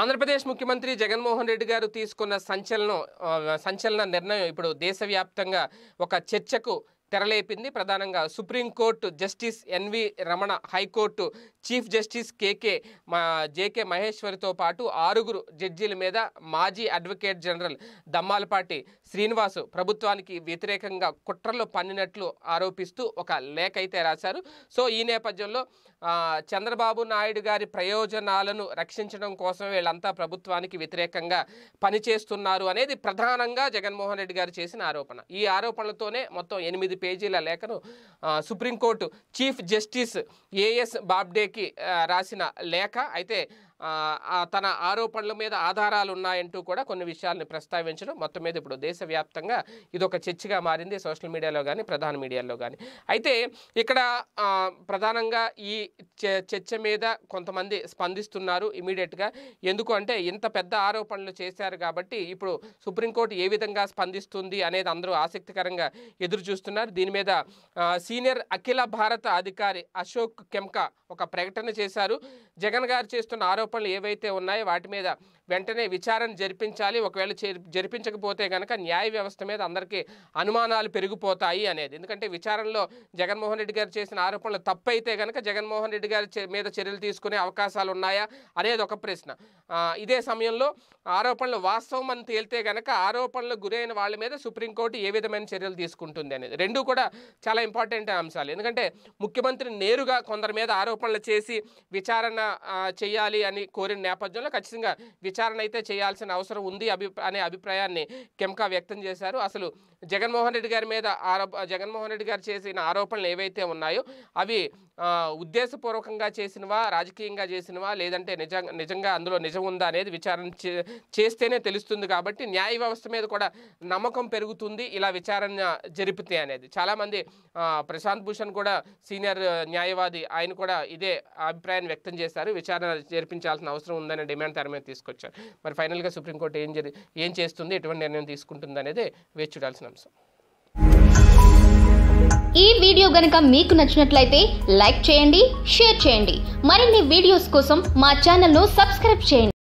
ఆంధ్రప్రదేశ్ ముఖ్యమంత్రి జగన్మోహన్ రెడ్డి గారు తీసుకున్న సంచలనం సంచలన నిర్ణయం ఇప్పుడు దేశవ్యాప్తంగా ఒక చర్చకు తెరలేపింది ప్రధానంగా supreme court justice NV Ramana high court chief justice KK మా జేకే మహేశ్వరితో పాటు ఆరుగురు జడ్జీల మీద మాజీ అడ్వకేట్ జనరల్ దమ్మాలపాటి శ్రీనివాసు ప్రభుత్వానికి వ్యతిరేకంగా కుట్రలు పన్నినట్లు ఆరోపిస్తూ ఒక లేఖ అయితే రాశారు సో ఈ నేపథ్యంలో చంద్రబాబు నాయుడు గారి ప్రయోజనాలను రక్షించడం కోసం వీళ్ళంతా ప్రభుత్వానికి వ్యతిరేకంగా పనిచేస్తున్నారు అనేది ప్రధానంగా జగన్మోహన్ రెడ్డి గారు చేసిన ఆరోపణ ఈ ఆరోపణలతోనే మొత్తం ఎనిమిది పేజీల లేఖను సుప్రీంకోర్టు చీఫ్ జస్టిస్ ఏఎస్ బాబ్డేకి రాసిన లేఖ అయితే తన ఆరోపణల మీద ఆధారాలు ఉన్నాయంటూ కూడా కొన్ని విషయాలను ప్రస్తావించడం మొత్తం మీద ఇప్పుడు దేశవ్యాప్తంగా ఇదొక చర్చగా మారింది సోషల్ మీడియాలో కానీ ప్రధాన మీడియాలో కానీ అయితే ఇక్కడ ప్రధానంగా ఈ చర్చ మీద కొంతమంది స్పందిస్తున్నారు ఇమీడియట్గా ఎందుకు అంటే ఇంత పెద్ద ఆరోపణలు చేశారు కాబట్టి ఇప్పుడు సుప్రీంకోర్టు ఏ విధంగా స్పందిస్తుంది అనేది అందరూ ఆసక్తికరంగా ఎదురు చూస్తున్నారు దీని మీద సీనియర్ అఖిల భారత అధికారి అశోక్ కెమ్కా ఒక ప్రకటన చేశారు జగన్ గారు చేస్తున్న ఆరోపణ ఆరోపణలు ఏవైతే ఉన్నాయో వాటి మీద వెంటనే విచారణ జరిపించాలి ఒకవేళ జరిపించకపోతే కనుక న్యాయ వ్యవస్థ మీద అందరికీ అనుమానాలు పెరిగిపోతాయి అనేది ఎందుకంటే విచారణలో జగన్మోహన్ రెడ్డి గారు చేసిన ఆరోపణలు తప్పైతే కనుక జగన్మోహన్ రెడ్డి గారి మీద చర్యలు తీసుకునే అవకాశాలు ఉన్నాయా అనేది ఒక ప్రశ్న ఇదే సమయంలో ఆరోపణలు వాస్తవం అని తేలితే కనుక ఆరోపణలు గురైన వాళ్ళ మీద సుప్రీంకోర్టు ఏ విధమైన చర్యలు తీసుకుంటుంది అనేది రెండు కూడా చాలా ఇంపార్టెంట్ అంశాలు ఎందుకంటే ముఖ్యమంత్రి నేరుగా కొందరి మీద ఆరోపణలు చేసి విచారణ చేయాలి అని కోరిన నేపథ్యంలో ఖచ్చితంగా విచారణ విచారణ అయితే చేయాల్సిన అవసరం ఉంది అభి అనే అభిప్రాయాన్ని కెమ్కా వ్యక్తం చేశారు అసలు జగన్మోహన్ రెడ్డి గారి మీద ఆరోప జగన్మోహన్ రెడ్డి గారు చేసిన ఆరోపణలు ఏవైతే ఉన్నాయో అవి ఉద్దేశపూర్వకంగా చేసినవా రాజకీయంగా చేసినవా లేదంటే నిజంగా నిజంగా అందులో నిజం ఉందా అనేది విచారణ చేస్తేనే తెలుస్తుంది కాబట్టి న్యాయ వ్యవస్థ మీద కూడా నమ్మకం పెరుగుతుంది ఇలా విచారణ జరిపితే అనేది చాలామంది ప్రశాంత్ భూషణ్ కూడా సీనియర్ న్యాయవాది ఆయన కూడా ఇదే అభిప్రాయాన్ని వ్యక్తం చేశారు విచారణ జరిపించాల్సిన అవసరం ఉందనే డిమాండ్ తెర మీద తీసుకొచ్చారు అంటారు మరి ఫైనల్గా సుప్రీంకోర్టు ఏం జరి ఏం చేస్తుంది ఎటువంటి నిర్ణయం తీసుకుంటుంది అనేది వేచి చూడాల్సిన అంశం ఈ వీడియో గనక మీకు నచ్చినట్లయితే లైక్ చేయండి షేర్ చేయండి మరిన్ని వీడియోస్ కోసం మా ఛానల్ను సబ్స్క్రైబ్ చేయండి